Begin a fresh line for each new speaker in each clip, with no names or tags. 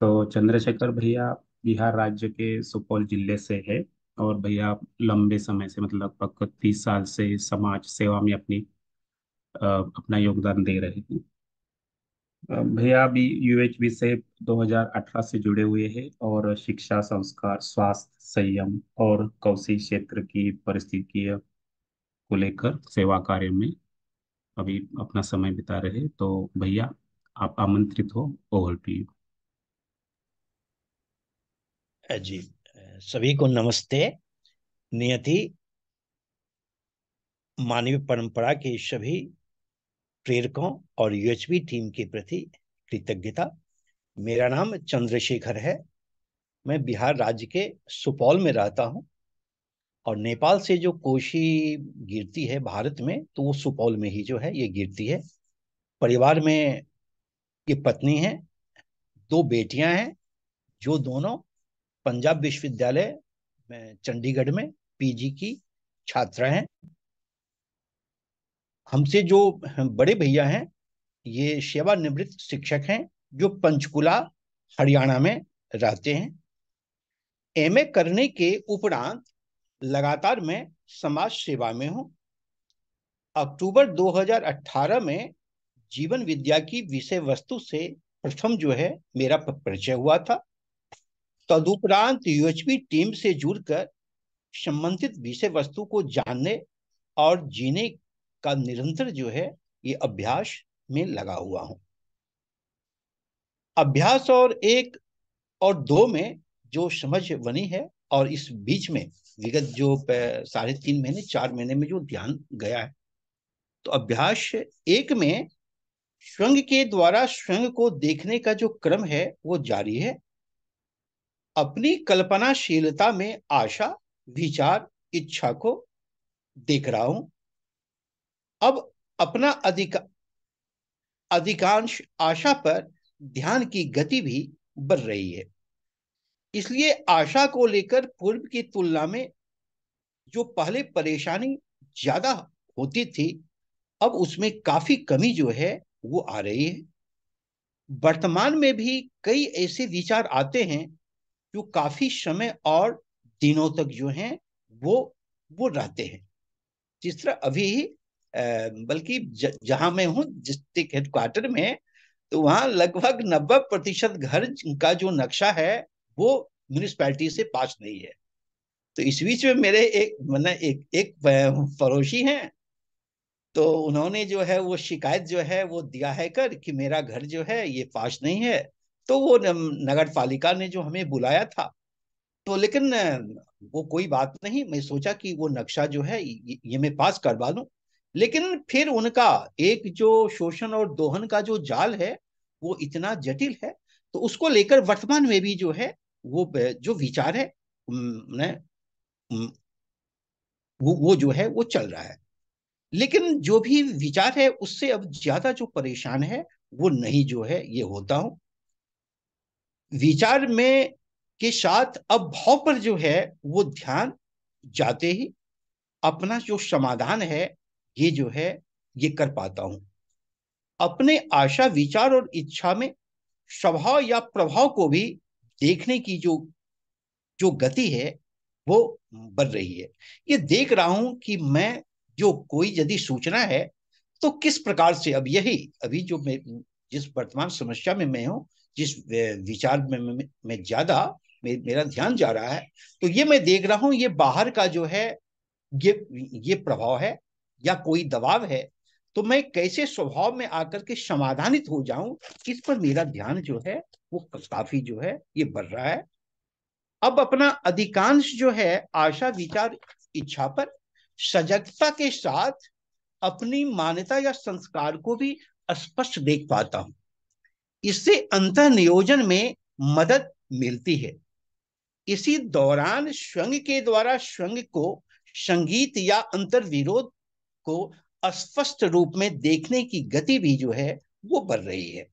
तो चंद्रशेखर भैया बिहार राज्य के सुपौल जिले से है और भैया लंबे समय से मतलब लगभग तीस साल से समाज सेवा में अपनी अपना योगदान दे रहे हैं भैया अभी यूएचबी से 2018 से जुड़े हुए हैं और शिक्षा संस्कार स्वास्थ्य संयम और कौशी क्षेत्र की परिस्थिति को लेकर सेवा कार्य में अभी अपना समय बिता रहे तो भैया आप आमंत्रित हो ओवर टू
यू जी सभी को नमस्ते नियति मानवीय परंपरा के सभी प्रेरकों और यूएचबी टीम के प्रति कृतज्ञता मेरा नाम चंद्रशेखर है मैं बिहार राज्य के सुपौल में रहता हूं और नेपाल से जो कोशी गिरती है भारत में तो वो सुपौल में ही जो है ये गिरती है परिवार में की पत्नी है दो बेटियां हैं जो दोनों पंजाब विश्वविद्यालय में चंडीगढ़ में पीजी की छात्रा हैं हमसे जो बड़े भैया हैं ये सेवानिवृत्त शिक्षक हैं जो पंचकुला हरियाणा में रहते हैं एमए करने के उपरांत लगातार मैं समाज सेवा में हूं अक्टूबर 2018 में जीवन विद्या की विषय वस्तु से प्रथम जो है मेरा परिचय हुआ था तदुपरांत यूएचपी टीम से जुड़कर संबंधित विषय वस्तु को जानने और जीने का निरंतर जो है ये अभ्यास में लगा हुआ हूं अभ्यास और एक और दो में जो समझ बनी है और इस बीच में विगत जो साढ़े तीन महीने चार महीने में जो ध्यान गया है तो अभ्यास एक में श्वंग के द्वारा स्वयं को देखने का जो क्रम है वो जारी है अपनी कल्पनाशीलता में आशा विचार इच्छा को देख रहा हूं अब अपना अधिक अधिकांश आशा पर ध्यान की गति भी बढ़ रही है इसलिए आशा को लेकर पूर्व की तुलना में जो पहले परेशानी ज्यादा होती थी अब उसमें काफी कमी जो है वो आ रही है वर्तमान में भी कई ऐसे विचार आते हैं जो काफी समय और दिनों तक जो हैं वो वो रहते हैं जिस तरह अभी बल्कि जहां मैं हूँ डिस्ट्रिक्ट हेडक्वार्टर में तो वहाँ लगभग नब्बे प्रतिशत घर का जो नक्शा है वो म्यूनिसपैलिटी से पास नहीं है तो इस बीच में मेरे एक मतलब एक एक पड़ोसी हैं तो उन्होंने जो है वो शिकायत जो है वो दिया है कर कि मेरा घर जो है ये पास नहीं है तो वो नगर पालिका ने जो हमें बुलाया था तो लेकिन वो कोई बात नहीं मैं सोचा कि वो नक्शा जो है ये मैं पास करवा लू लेकिन फिर उनका एक जो शोषण और दोहन का जो जाल है वो इतना जटिल है तो उसको लेकर वर्तमान में भी जो है वो जो विचार है वो, वो जो है वो चल रहा है लेकिन जो भी विचार है उससे अब ज्यादा जो परेशान है वो नहीं जो है ये होता हूं विचार में के साथ अब भाव पर जो है वो ध्यान जाते ही अपना जो समाधान है ये जो है ये कर पाता हूं अपने आशा विचार और इच्छा में स्वभाव या प्रभाव को भी देखने की जो जो गति है वो बढ़ रही है ये देख रहा हूं कि मैं जो कोई यदि सूचना है तो किस प्रकार से अब यही अभी जो मैं जिस वर्तमान समस्या में मैं हूँ जिस विचार में मैं, ज्यादा मे, मेरा ध्यान जा रहा है तो ये मैं देख रहा हूं ये बाहर का जो है ये ये प्रभाव है या कोई दबाव है तो मैं कैसे स्वभाव में आकर के समाधानित हो जाऊं इस पर मेरा ध्यान जो है वो काफी जो है ये बढ़ रहा है अब अपना अधिकांश जो है आशा विचार इच्छा पर सजगता के साथ अपनी मान्यता या संस्कार को भी स्पष्ट देख पाता हूं इससे अंत नियोजन में मदद मिलती है इसी दौरान स्वयं के द्वारा स्वयं को संगीत या अंतर विरोध को अस्पष्ट रूप में देखने की गति भी जो है वो बढ़ रही है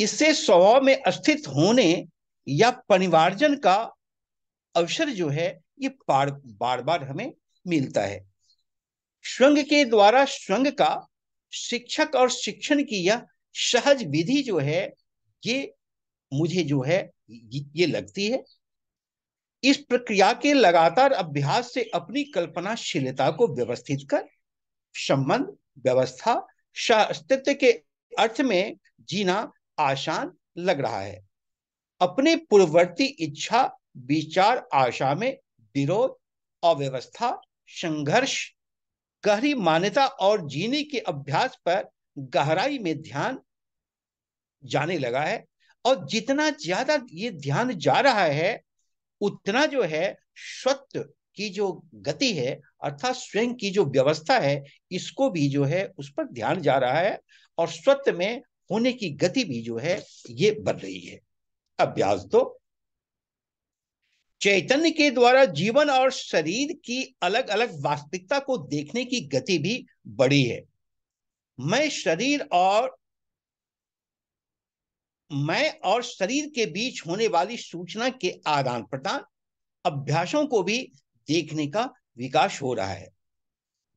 इससे स्वभाव में स्थित होने या परिवारजन का अवसर जो है ये बार बार हमें मिलता है श्रृंग के द्वारा श्रृंग का शिक्षक और शिक्षण की यह सहज विधि जो है ये मुझे जो है ये लगती है इस प्रक्रिया के लगातार अभ्यास से अपनी कल्पनाशीलता को व्यवस्थित कर संबंध व्यवस्था अस्तित्व के अर्थ में जीना आसान लग रहा है अपने पूर्ववर्ती इच्छा विचार आशा में विरोध अव्यवस्था संघर्ष गहरी मान्यता और जीने के अभ्यास पर गहराई में ध्यान जाने लगा है और जितना ज्यादा ये ध्यान जा रहा है उतना जो है स्वत्व की जो गति है अर्थात स्वयं की जो व्यवस्था है इसको भी जो है उस पर ध्यान जा रहा है और स्वत्व में होने की गति भी जो है ये बढ़ रही है अभ्यास तो चैतन्य के द्वारा जीवन और शरीर की अलग अलग वास्तविकता को देखने की गति भी बड़ी है मैं शरीर और मैं और शरीर के बीच होने वाली सूचना के आदान प्रदान अभ्यासों को भी देखने का विकास हो रहा है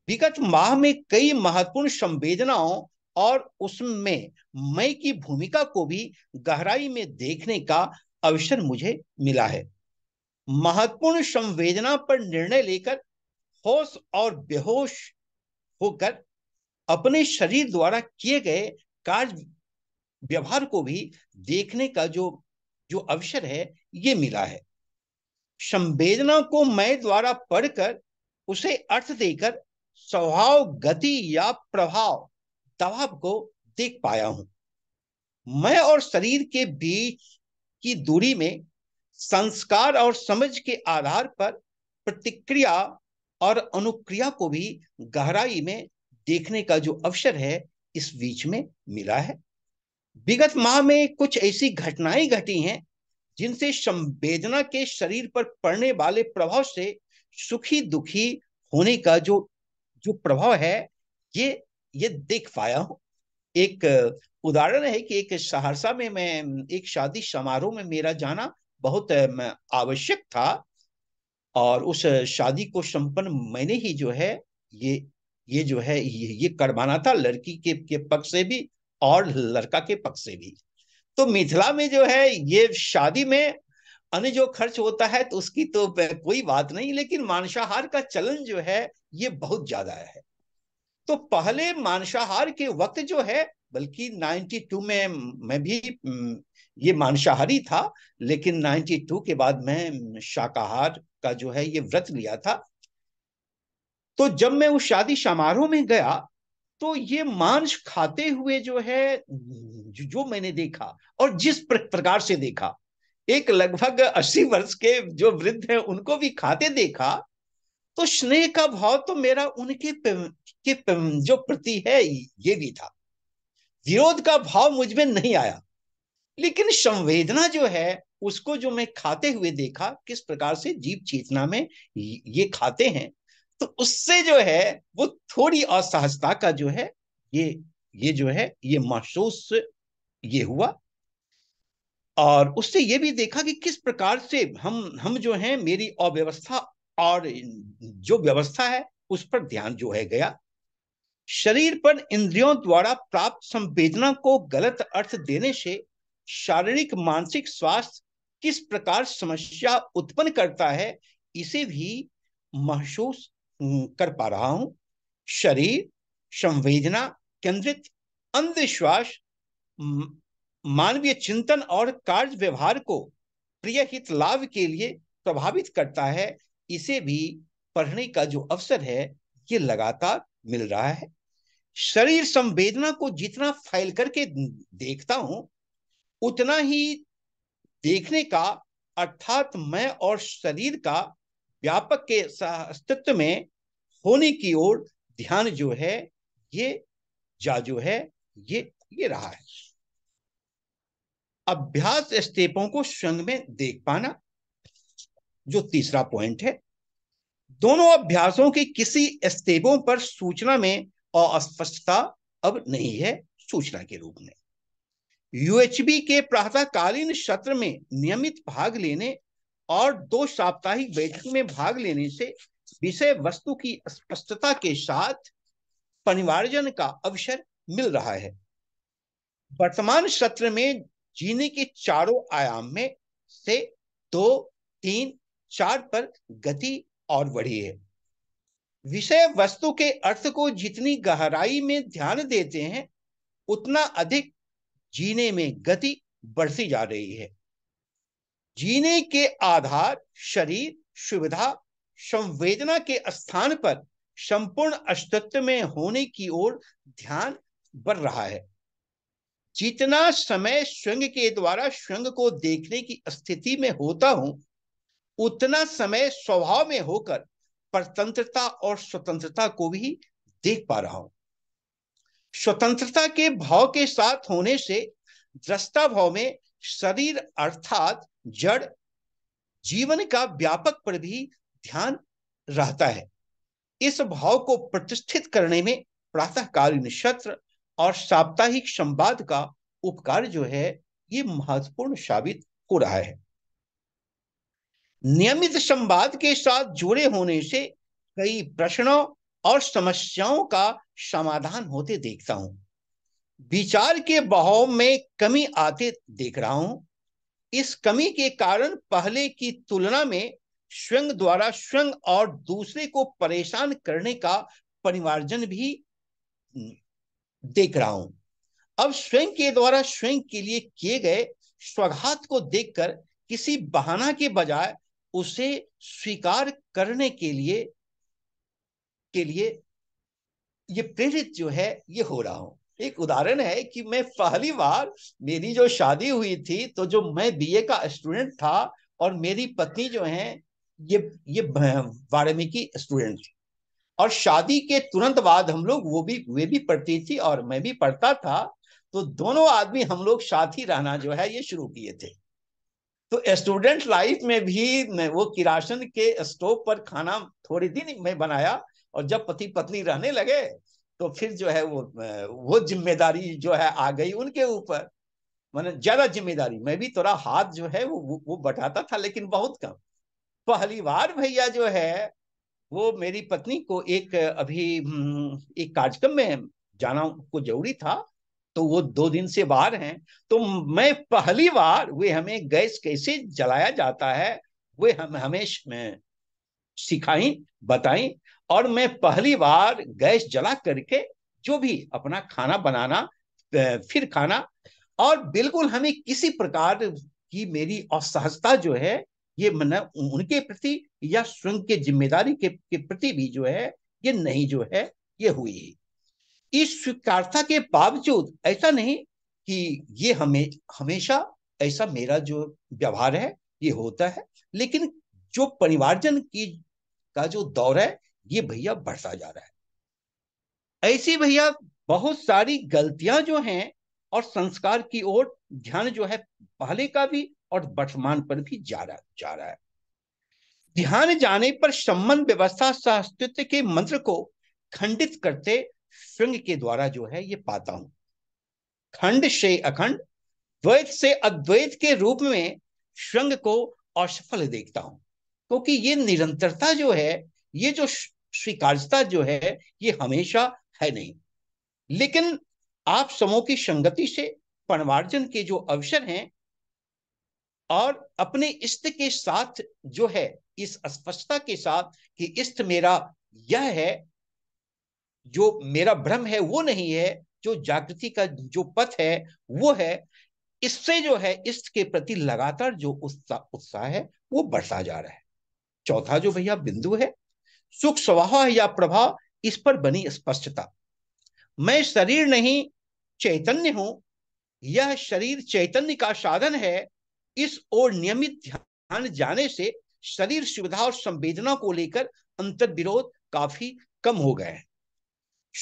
विगत माह में कई महत्वपूर्ण संवेदनाओं और उसमें मैं की भूमिका को भी गहराई में देखने का अवसर मुझे मिला है महत्वपूर्ण संवेदना पर निर्णय लेकर होश और बेहोश होकर अपने शरीर द्वारा किए गए कार्य व्यवहार को भी देखने का जो जो अवसर है ये मिला है संवेदना को मैं द्वारा पढ़कर उसे अर्थ देकर स्वभाव गति या प्रभाव दबाव को देख पाया हूं मैं और शरीर के बीच की दूरी में संस्कार और समझ के आधार पर प्रतिक्रिया और अनुक्रिया को भी गहराई में देखने का जो अवसर है इस बीच में मिला है विगत माह में कुछ ऐसी घटनाएं घटी हैं जिनसे संवेदना के शरीर पर पड़ने वाले प्रभाव से सुखी दुखी होने का जो जो प्रभाव है ये ये देख पाया हूं एक उदाहरण है कि एक सहरसा में मैं एक शादी समारोह में मेरा जाना बहुत आवश्यक था और उस शादी को संपन्न मैंने ही जो है ये ये जो है ये, ये करवाना था लड़की के, के पक्ष से भी और लड़का के पक्ष से भी तो मिथिला में जो है ये शादी में अन्य जो खर्च होता है तो उसकी तो कोई बात नहीं लेकिन मांसाहार का चलन जो है ये बहुत ज्यादा है तो पहले मांसाहार के वक्त जो है बल्कि 92 में मैं भी ये मांसाहारी था लेकिन 92 के बाद मैं शाकाहार का जो है ये व्रत लिया था तो जब मैं उस शादी समारोह में गया तो ये मांस खाते हुए जो है जो मैंने देखा और जिस प्रकार से देखा एक लगभग अस्सी वर्ष के जो वृद्ध हैं उनको भी खाते देखा तो स्नेह का भाव तो मेरा उनके के जो प्रति है ये भी था विरोध का भाव मुझ में नहीं आया लेकिन संवेदना जो है उसको जो मैं खाते हुए देखा किस प्रकार से जीव चेतना में ये खाते हैं तो उससे जो है वो थोड़ी असहजता का जो है ये ये जो है ये महसूस ये हुआ और उससे ये भी देखा कि किस प्रकार से हम हम जो है मेरी अव्यवस्था और जो व्यवस्था है उस पर ध्यान जो है गया शरीर पर इंद्रियों द्वारा प्राप्त संवेदना को गलत अर्थ देने से शारीरिक मानसिक स्वास्थ्य किस प्रकार समस्या उत्पन्न करता है इसे भी महसूस कर पा रहा हूं शरीर संवेदना केंद्रित अंधविश्वास मानवीय चिंतन और कार्य व्यवहार को प्रिय हित लाभ के लिए प्रभावित करता है इसे भी पढ़ने का जो अवसर है ये लगातार मिल रहा है शरीर संवेदना को जितना फैल करके देखता हूं उतना ही देखने का अर्थात मैं और शरीर का व्यापक के अस्तित्व में होने की ओर ध्यान जो है ये जा जो है ये ये रहा है अभ्यास स्टेपों को स्वयं में देख पाना जो तीसरा पॉइंट है दोनों अभ्यासों के किसी स्टेपों पर सूचना में अस्पष्टता अब नहीं है सूचना के रूप में यूएचबी के प्रातःकालीन सत्र में नियमित भाग लेने और दो साप्ताहिक बैठक में भाग लेने से विषय वस्तु की स्पष्टता के साथ परिवारजन का अवसर मिल रहा है वर्तमान सत्र में जीने के चारों आयाम में से दो तीन चार पर गति और बढ़ी है विषय वस्तु के अर्थ को जितनी गहराई में ध्यान देते हैं उतना अधिक जीने में गति बढ़ती जा रही है जीने के आधार शरीर सुविधा संवेदना के स्थान पर संपूर्ण अस्तित्व में होने की ओर ध्यान बढ़ रहा है जितना समय स्वयं के द्वारा स्वयं को देखने की स्थिति में होता हूं उतना समय स्वभाव में होकर परतंत्रता और स्वतंत्रता को भी देख पा रहा हूं स्वतंत्रता के भाव के साथ होने से दृष्टा भाव में शरीर अर्थात जड़ जीवन का व्यापक पर भी ध्यान रहता है इस भाव को प्रतिष्ठित करने में प्रातःकालीन सत्र और साप्ताहिक संवाद का उपकार जो है ये महत्वपूर्ण साबित हो रहा है नियमित संवाद के साथ जुड़े होने से कई प्रश्नों और समस्याओं का समाधान होते देखता हूं विचार के बहाव में कमी आते देख रहा हूं इस कमी के कारण पहले की तुलना में स्वयं द्वारा स्वयं और दूसरे को परेशान करने का परिमार्जन भी देख रहा हूं अब स्वयं के द्वारा स्वयं के लिए किए गए स्वघात को देखकर किसी बहाना के बजाय उसे स्वीकार करने के लिए के लिए ये प्रेरित जो है ये हो रहा हूं एक उदाहरण है कि मैं पहली बार मेरी जो शादी हुई थी तो जो मैं बीए का स्टूडेंट था और मेरी पत्नी जो है ये ये बारहवीं की स्टूडेंट थी और शादी के तुरंत बाद हम लोग वो भी वे भी पढ़ती थी और मैं भी पढ़ता था तो दोनों आदमी हम लोग साथ ही रहना जो है ये शुरू किए थे तो स्टूडेंट लाइफ में भी मैं वो किराशन के स्टोव पर खाना थोड़े दिन में बनाया और जब पति पत्नी रहने लगे तो फिर जो है वो वो जिम्मेदारी जो है आ गई उनके ऊपर मैंने ज्यादा जिम्मेदारी मैं भी थोड़ा हाथ जो है वो वो बटाता था लेकिन बहुत कम पहली बार भैया जो है वो मेरी पत्नी को एक अभी हम्म, एक कार्यक्रम में जाना को जरूरी था तो वो दो दिन से बाहर हैं तो मैं पहली बार वे हमें गैस कैसे जलाया जाता है वे हम हमें सिखाई बताई और मैं पहली बार गैस जला करके जो भी अपना खाना बनाना फिर खाना और बिल्कुल हमें किसी प्रकार की मेरी असहजता जो है ये मैंने उनके प्रति या स्वयं के जिम्मेदारी के, के प्रति भी जो है ये नहीं जो है ये हुई इस स्वीकारता के बावजूद ऐसा नहीं कि ये हमें हमेशा ऐसा मेरा जो व्यवहार है ये होता है लेकिन जो परिवारजन की का जो दौर है ये भैया बढ़ता जा रहा है ऐसी भैया बहुत सारी गलतियां जो हैं और संस्कार की ओर ध्यान जो है पहले का भी और वर्तमान पर भी जा रहा जा रहा है ध्यान जाने पर संबंध व्यवस्था सह अस्तित्व के मंत्र को खंडित करते श्रृंग के द्वारा जो है ये पाता हूं खंड से अखंड द्वैत से अद्वैत के रूप में श्रृंग को असफल देखता हूं क्योंकि ये निरंतरता जो है ये जो स्वीकार्यता जो है ये हमेशा है नहीं लेकिन आप समूह की संगति से परमार्जन के जो अवसर हैं और अपने इष्ट के साथ जो है इस स्पष्टता के साथ कि इष्ट मेरा यह है जो मेरा भ्रम है वो नहीं है जो जागृति का जो पथ है वो है इससे जो है इसके प्रति लगातार जो उत्साह उत्साह है वो बढ़ता जा रहा है चौथा जो भैया बिंदु है सुख स्वभाव या प्रभाव इस पर बनी स्पष्टता मैं शरीर नहीं चैतन्य हूं यह शरीर चैतन्य का साधन है इस ओर नियमित ध्यान जाने से शरीर सुविधा और संवेदना को लेकर अंतर विरोध काफी कम हो गए हैं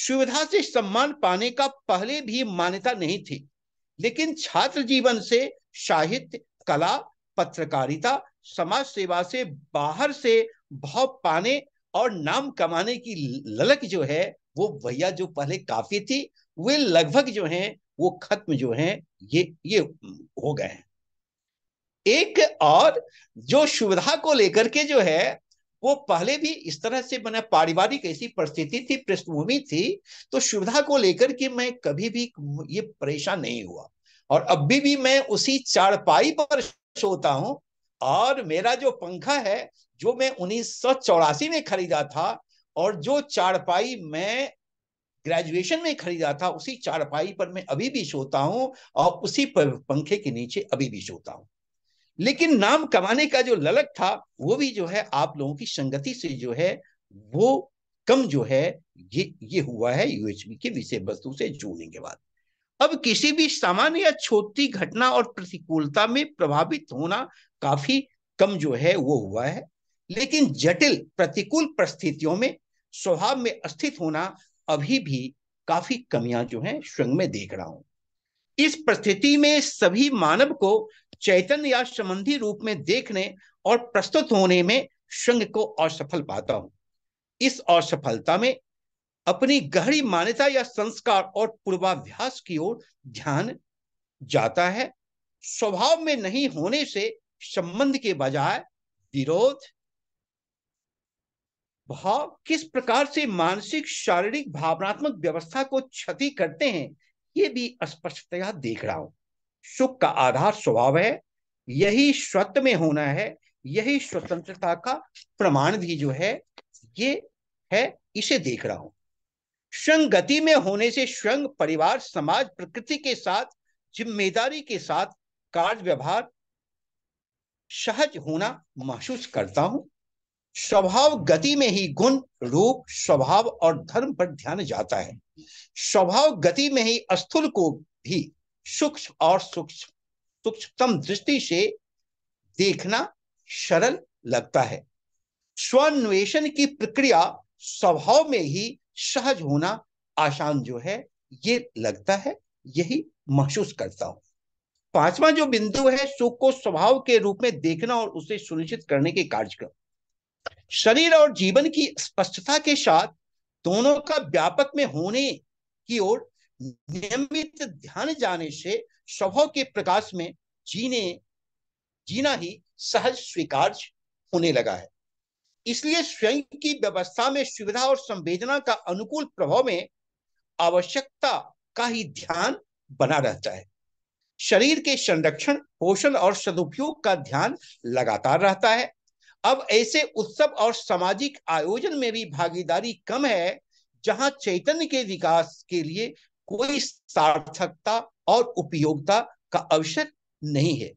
सुविधा से सम्मान पाने का पहले भी मान्यता नहीं थी लेकिन छात्र जीवन से साहित्य कला पत्रकारिता समाज सेवा से बाहर से भाव पाने और नाम कमाने की ललक जो है वो भैया जो पहले काफी थी वे लगभग जो हैं वो खत्म जो हैं ये ये हो गए हैं एक और जो सुविधा को लेकर के जो है वो पहले भी इस तरह से मैंने पारिवारिक ऐसी परिस्थिति थी पृष्ठभूमि थी तो सुविधा को लेकर के मैं कभी भी ये परेशान नहीं हुआ और अभी भी मैं उसी चारपाई पर सोता हूँ और मेरा जो पंखा है जो मैं उन्नीस में खरीदा था और जो चारपाई मैं ग्रेजुएशन में खरीदा था उसी चारपाई पर मैं अभी भी सोता हूँ और उसी पंखे के नीचे अभी भी सोता हूँ लेकिन नाम कमाने का जो ललक था वो भी जो है आप लोगों की संगति से जो है वो कम जो है ये ये हुआ है यूएचबी के विषय वस्तु से जुड़ने के बाद अब किसी भी सामान्य या छोटी घटना और प्रतिकूलता में प्रभावित होना काफी कम जो है वो हुआ है लेकिन जटिल प्रतिकूल परिस्थितियों में स्वभाव में स्थित होना अभी भी काफी कमियां जो है स्वयं में देख रहा हूं इस परिस्थिति में सभी मानव को चैतन्य या संबंधी रूप में देखने और प्रस्तुत होने में संघ को असफल पाता हूं इस असफलता में अपनी गहरी मान्यता या संस्कार और पूर्वाभ्यास की ओर ध्यान जाता है स्वभाव में नहीं होने से संबंध के बजाय विरोध भाव किस प्रकार से मानसिक शारीरिक भावनात्मक व्यवस्था को क्षति करते हैं ये भी स्पष्टतया देख रहा हूं सुख का आधार स्वभाव है यही स्वत्व में होना है यही स्वतंत्रता का प्रमाण भी जो है ये है इसे देख रहा हूं गति में होने से स्वयं परिवार समाज प्रकृति के साथ जिम्मेदारी के साथ कार्य व्यवहार सहज होना महसूस करता हूं स्वभाव गति में ही गुण रूप स्वभाव और धर्म पर ध्यान जाता है स्वभाव गति में ही स्थूल को भी सूक्ष्म और सूक्ष्म सूक्ष्मतम दृष्टि से देखना सरल लगता है स्वान्वेषण की प्रक्रिया स्वभाव में ही सहज होना आसान जो है ये लगता है यही महसूस करता हूं पांचवा जो बिंदु है सुख को स्वभाव के रूप में देखना और उसे सुनिश्चित करने के कार्यक्रम शरीर और जीवन की स्पष्टता के साथ दोनों का व्यापक में होने की ओर नियमित ध्यान जाने से स्वभाव के प्रकाश में जीने जीना ही सहज स्वीकार होने लगा है इसलिए स्वयं की व्यवस्था में सुविधा और संवेदना का अनुकूल प्रभाव में आवश्यकता का ही ध्यान बना रहता है शरीर के संरक्षण पोषण और सदुपयोग का ध्यान लगातार रहता है अब ऐसे उत्सव और सामाजिक आयोजन में भी भागीदारी कम है जहां चैतन्य के विकास के लिए कोई सार्थकता और उपयोगिता का अवसर नहीं है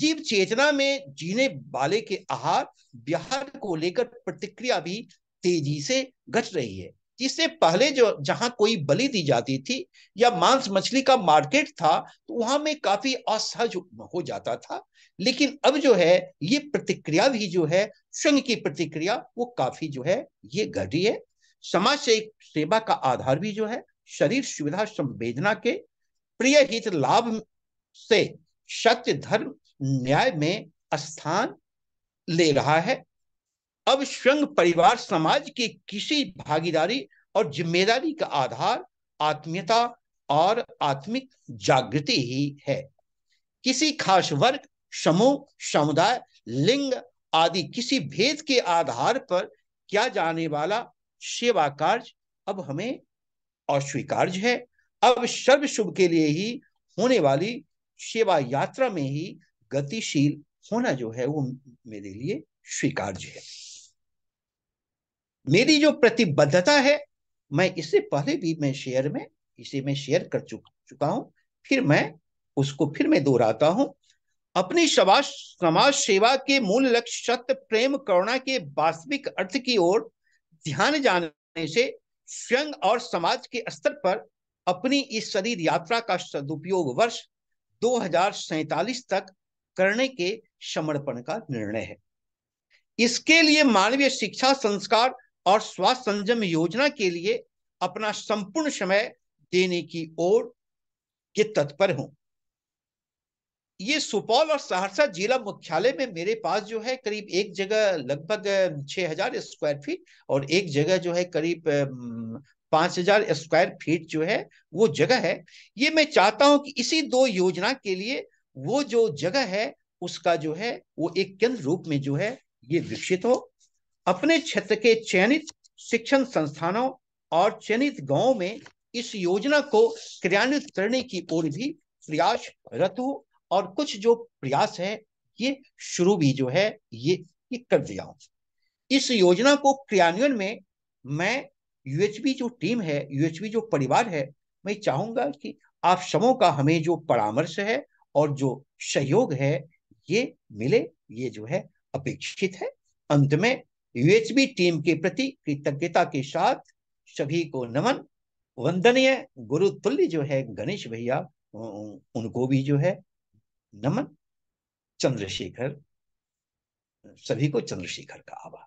जीव चेतना में जीने वाले के आहार बिहार को लेकर प्रतिक्रिया भी तेजी से घट रही है जिससे पहले जो जहां कोई बलि दी जाती थी या मांस मछली का मार्केट था तो वहां में काफी असहज हो जाता था लेकिन अब जो है ये प्रतिक्रिया भी जो है स्वयं की प्रतिक्रिया वो काफी जो है ये घटी है समाज से सेवा का आधार भी जो है शरीर सुविधा संवेदना के प्रिय हित लाभ से सत्य धर्म न्याय में स्थान ले रहा है अब स्वयं परिवार समाज के किसी भागीदारी और जिम्मेदारी का आधार आत्मीयता और आत्मिक जागृति ही है किसी खास वर्ग समूह समुदाय लिंग आदि किसी भेद के आधार पर किया जाने वाला सेवा कार्य अब हमें अस्वीकार्य है अब सर्व शुभ के लिए ही होने वाली सेवा यात्रा में ही गतिशील होना जो है वो मेरे लिए स्वीकार्य है मेरी जो प्रतिबद्धता है मैं इससे पहले भी मैं शेयर में इसे मैं शेयर कर चुक, चुका हूं फिर मैं उसको फिर मैं दोहराता हूं अपनी समाज समाज सेवा के मूल लक्ष्य सत्य प्रेम करुणा के वास्तविक अर्थ की ओर ध्यान जाने से स्वयं और समाज के स्तर पर अपनी इस शरीर यात्रा का सदुपयोग वर्ष दो तक करने के समर्पण का निर्णय है इसके लिए मानवीय शिक्षा संस्कार और स्वास्थ्य संजम योजना के लिए अपना संपूर्ण समय देने की ओर के तत्पर हूं ये सुपौल और सहरसा जिला मुख्यालय में मेरे पास जो है करीब एक जगह लगभग छह हजार स्क्वायर फीट और एक जगह जो है करीब पांच हजार स्क्वायर फीट जो है वो जगह है ये मैं चाहता हूं कि इसी दो योजना के लिए वो जो जगह है उसका जो है वो एक केंद्र रूप में जो है ये विकसित हो अपने क्षेत्र के चयनित शिक्षण संस्थानों और चयनित गांवों में इस योजना को क्रियान्वित करने की ओर भी प्रयासरत हो और कुछ जो प्रयास है ये शुरू भी जो है ये ये कर दिया इस योजना को क्रियान्वयन में मैं यूएचबी जो टीम है यूएचबी जो परिवार है मैं चाहूंगा कि आप सबों का हमें जो परामर्श है और जो सहयोग है ये मिले ये जो है अपेक्षित है अंत में यूएचबी टीम के प्रति कृतज्ञता के साथ सभी को नमन वंदनीय गुरु तुल्य जो है गणेश भैया उनको भी जो है नमन चंद्रशेखर सभी को चंद्रशेखर का आभार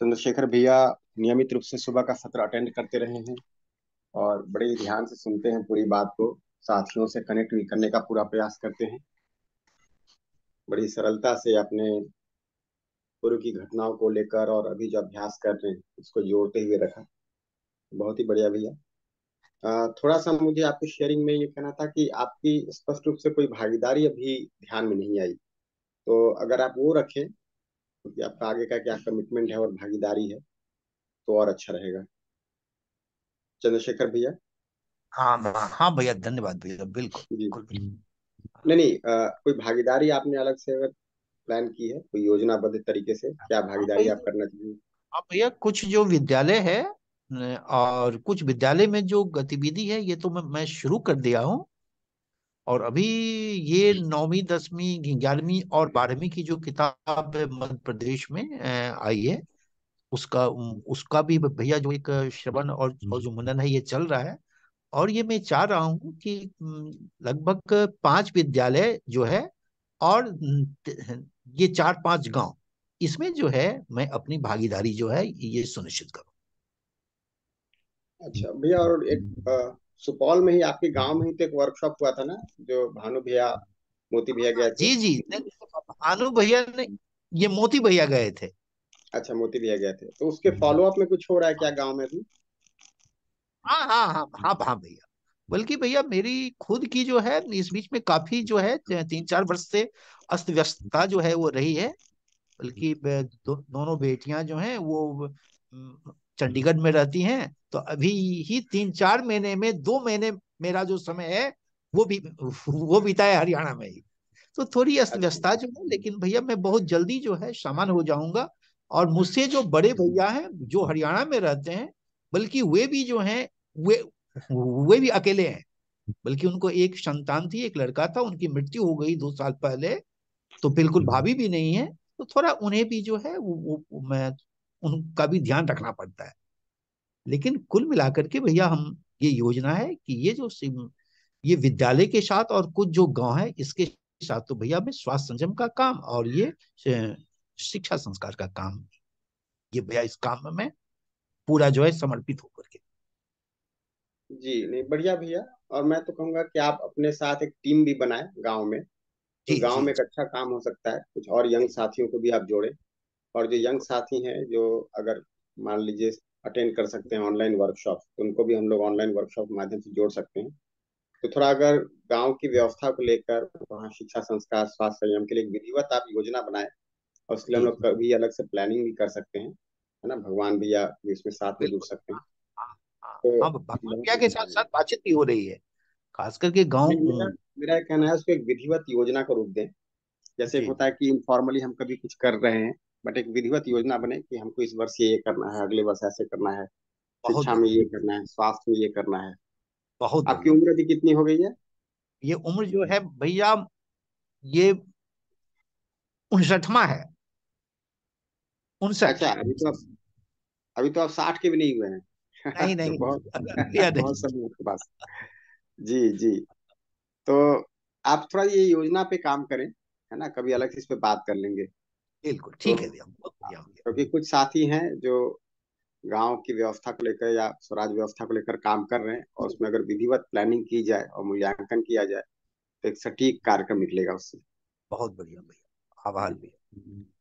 चंद्रशेखर भैया नियमित रूप से सुबह का सत्र अटेंड करते रहे हैं और बड़े ध्यान से सुनते हैं पूरी बात को साथियों से कनेक्ट भी करने का पूरा प्रयास करते हैं बड़ी सरलता से अपने पूर्व की घटनाओं को लेकर और अभी जो अभ्यास कर रहे हैं उसको जोड़ते हुए रखा बहुत ही बढ़िया भैया थोड़ा सा मुझे आपकी शेयरिंग में ये कहना था कि आपकी स्पष्ट रूप से कोई भागीदारी अभी ध्यान में नहीं आई तो अगर आप वो रखें क्योंकि तो आपका आगे का क्या कमिटमेंट है और भागीदारी है तो और अच्छा रहेगा चंद्रशेखर भैया
हाँ हाँ, हाँ भैया धन्यवाद भैया बिल्कुल
नहीं नहीं कोई भागीदारी आपने अलग से अगर प्लान की है कोई योजनाबद्ध तरीके से क्या हाँ, भागीदारी आप करना चाहिए आप
हाँ भैया कुछ जो विद्यालय है और कुछ विद्यालय में जो गतिविधि है ये तो मैं, मैं शुरू कर दिया हूँ और अभी ये नौवीं दसवीं ग्यारहवीं और बारहवीं की जो किताब मध्य प्रदेश में आई है उसका उसका भी भैया जो एक श्रवण और जो मुंडन है ये चल रहा है और ये मैं चाह रहा हूँ कि लगभग पांच विद्यालय जो है और ये चार पांच गांव इसमें जो है मैं अपनी भागीदारी जो है ये सुनिश्चित करूँ
अच्छा भैया और एक हम्म। सुपौल में ही आपके गांव में ही तो एक वर्कशॉप हुआ था ना जो भानु भैया मोती भैया गया जी जी भानु भैया ने ये मोती भैया गए थे अच्छा मोती भैया गए थे तो उसके फॉलोअप हम्म। में कुछ हो रहा है क्या गांव में भी
हाँ हाँ हाँ हाँ हाँ भैया बल्कि भैया मेरी खुद की जो है इस बीच में काफी जो है तीन चार वर्ष से अस्त व्यस्तता जो है वो रही है बल्कि हम्म। दो, दोनों बेटियां जो हैं वो चंडीगढ़ में रहती हैं तो अभी ही तीन चार महीने में दो महीने मेरा जो समय है वो भी वो बीता है हरियाणा में ही तो थोड़ी अस्त अच्छा। जो है लेकिन भैया मैं बहुत जल्दी जो है सामान हो जाऊंगा और मुझसे जो बड़े भैया हैं जो हरियाणा में रहते हैं बल्कि वे भी जो हैं वे वे भी अकेले हैं बल्कि उनको एक संतान थी एक लड़का था उनकी मृत्यु हो गई दो साल पहले तो बिल्कुल भाभी भी नहीं है तो थोड़ा उन्हें भी जो है वो, वो मैं उनका भी ध्यान रखना पड़ता है लेकिन कुल मिलाकर के भैया हम ये योजना है कि ये जो ये विद्यालय के साथ और कुछ जो गांव है इसके साथ तो भैया में स्वास्थ्य संयम का काम और ये शिक्षा संस्कार का काम ये भैया इस काम में पूरा जो है समर्पित होकर के
जी नहीं बढ़िया भैया और मैं तो कहूंगा कि आप अपने साथ एक टीम भी बनाए गांव में तो गांव में एक अच्छा काम हो सकता है कुछ और यंग साथियों को भी आप जोड़े और जो यंग साथी हैं जो अगर मान लीजिए अटेंड कर सकते हैं ऑनलाइन वर्कशॉप उनको भी हम लोग ऑनलाइन वर्कशॉप के माध्यम से जोड़ सकते हैं तो थोड़ा अगर गांव की व्यवस्था को लेकर वहाँ शिक्षा संस्कार स्वास्थ्य संयम के लिए विधिवत आप योजना बनाए और उसके लिए हम लोग कभी अलग से प्लानिंग भी कर सकते हैं है ना भगवान भी या इसमें साथ में जुड़ सकते हैं हाँ, हाँ, हाँ। तो के साथ साथ बातचीत भी हो रही है खास करके गाँव मेरा कहना है उसको एक विधिवत योजना का रूप दें जैसे होता है कि इनफॉर्मली हम कभी कुछ कर रहे हैं बट एक विधिवत योजना बने कि हमको इस वर्ष ये करना है अगले वर्ष ऐसे करना है शिक्षा में ये करना है स्वास्थ्य में ये करना है बहुत आपकी उम्र अभी कितनी हो गई है
ये उम्र जो है भैया ये उनसठवा है उनसठ अच्छा अभी तो आप
अभी तो आप साठ के भी नहीं हुए हैं नहीं तो नहीं बहुत बहुत समय आपके पास जी जी तो आप थोड़ा ये योजना पे काम करें है ना कभी अलग से इस पे बात कर लेंगे बिल्कुल तो ठीक है भैया क्योंकि कुछ साथी हैं जो गांव की व्यवस्था को लेकर या स्वराज व्यवस्था को लेकर काम कर रहे हैं और उसमें अगर विधिवत प्लानिंग की जाए और मूल्यांकन किया जाए तो एक सटीक कार्यक्रम निकलेगा उससे
बहुत बढ़िया भैया आभार भैया